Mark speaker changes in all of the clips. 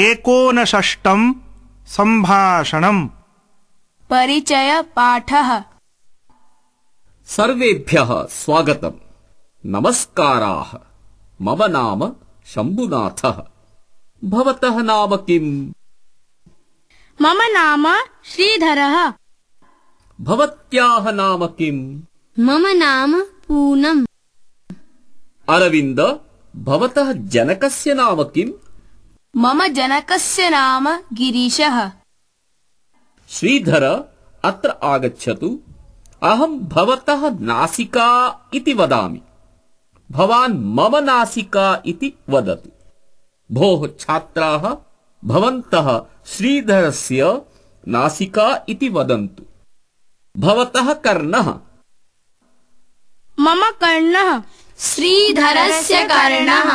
Speaker 1: एकोनषष्टम् सम्भाषणम् परिचय पाठः सर्वेभ्यः स्वागतम् नमस्काराः मम नाम शम्भुनाथः भवतः नाम किम् मम नाम श्रीधरः भवत्याः नाम किम् मम नाम पूनम् अरविन्द भवतः जनकस्य नाम किम् मम जनकस्य नाम गिरीशः श्रीधर अत्र आगच्छतु अहं भवतः नासिका इति वदामि भवान् मम नासिका इति वदतु भोः छात्राः भवन्तः श्रीधरस्य नासिका इति वदन्तु भवतः कर्णः मम कर्णः श्रीधरस्य कर्णः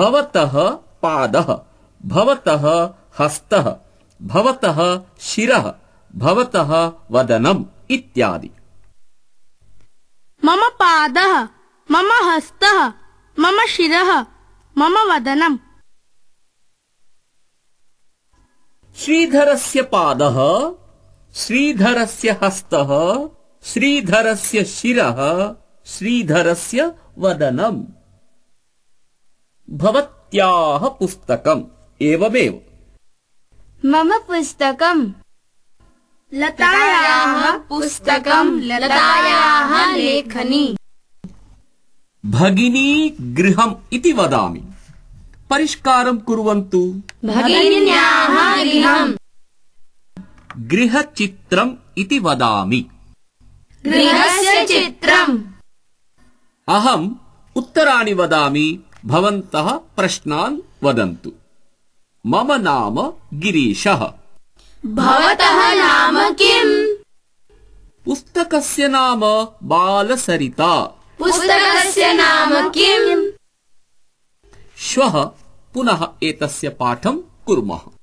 Speaker 1: भवतः पादः भवतः हस्तः भवतः शिरः भवतः वदनम् इत्यादि मम पादः मम हस्तः मम शिरः मम वदनम् श्रीधरस्य पादः श्रीधरस्य हस्तः श्रीधरस्य शिरः श्रीधरस्य वदनम् भवत्याः पुस्तकम् एवमेव मम पुस्तकम् लतायाः पुस्तकम् लतायाः लेखनी भगिनी गृहम् इति वदामि परिष्कारम् कुर्वन्तु भगिन्याः गृहम् गृहचित्रम् इति वदामि गृहस्य चित्रम् अहम् उत्तराणि वदामि भवन्तः प्रश्नान् वदन्तु मम नाम गिरीशः भवतः नाम पुस्तकस्य नाम बालसरिता पुस्तकस्य नाम किम् श्वः पुनः एतस्य पाठम् कुर्मः